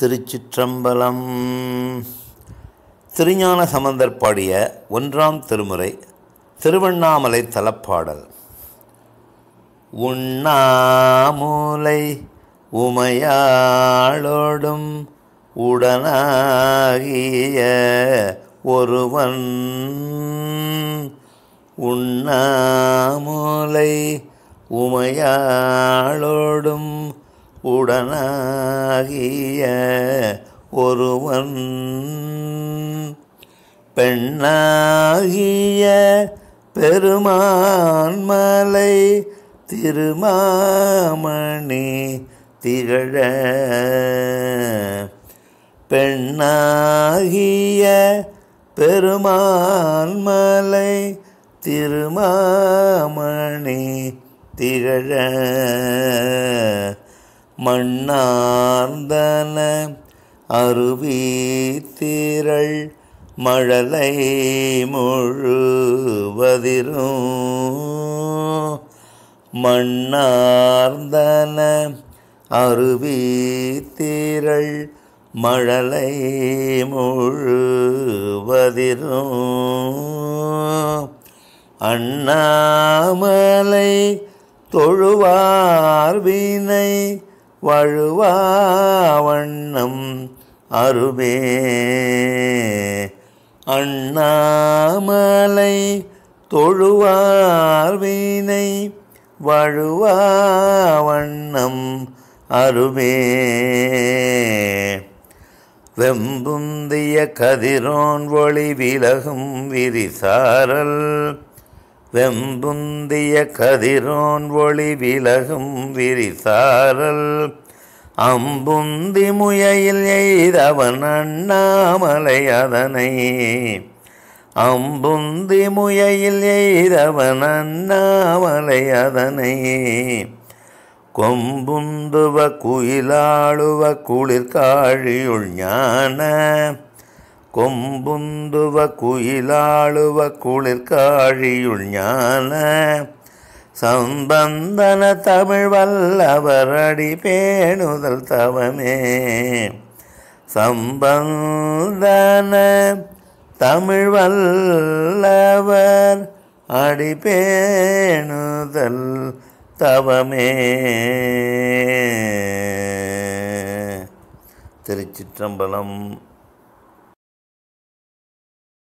திருச்சிற்றம்பலம் திருஞான சம்பந்தர் பாடிய ஒன்றாம் திருமுறை திருவண்ணாமலை தலப்பாடல் உண்ணாமூலை உமையாளோடும் உடனாகிய ஒருவன் உண்ணாமூலை உமையாளோடும் உடனாகிய ஒருவன் பெண்ணாகிய பெருமான்மலை திருமாமணி திகழ பெண்ணாகிய பெருமான்மலை திருமாமணி திகழ மண்ணார்ந்தன அருவி திரள் மழலை முழுவதிரும் மண்ணார்ந்தன அருவி திரள் மழலை முழுவதிரும் அண்ணாமலை தொழுவார் வினை வழுவாவண்ணம் அருமே அண்ணாமலை தொழுவார் வீணை வழுவாவண்ணம் அருமே வெம்புந்திய கதிரோன் ஒளி விலகும் விரிசாரல் வெம்புந்திய கதிரோன் ஒளி விலகும் விரிசாரல் அம்புந்தி முயையில் எய்தவன் அண்ணாமலை அதனை அம்புந்தி முயையில் எய்தவன் அண்ணாமலை அதனை கொம்புந்துவ குயிலாளுவ குளிர்காழியுள் ஞான കൊമ്പുന്തുവ കുയിലാളുവ കുളിർക്കാഴിയുൾ ഞാന് സമ്പന്തന തമിഴ് വല്ലവരടി പേണുതൽ തവമേ സമ്പന്തന തമിഴ് വല്ലവർ അടിപേണുതൽ தவமே திருச்சிற்றம்பலம்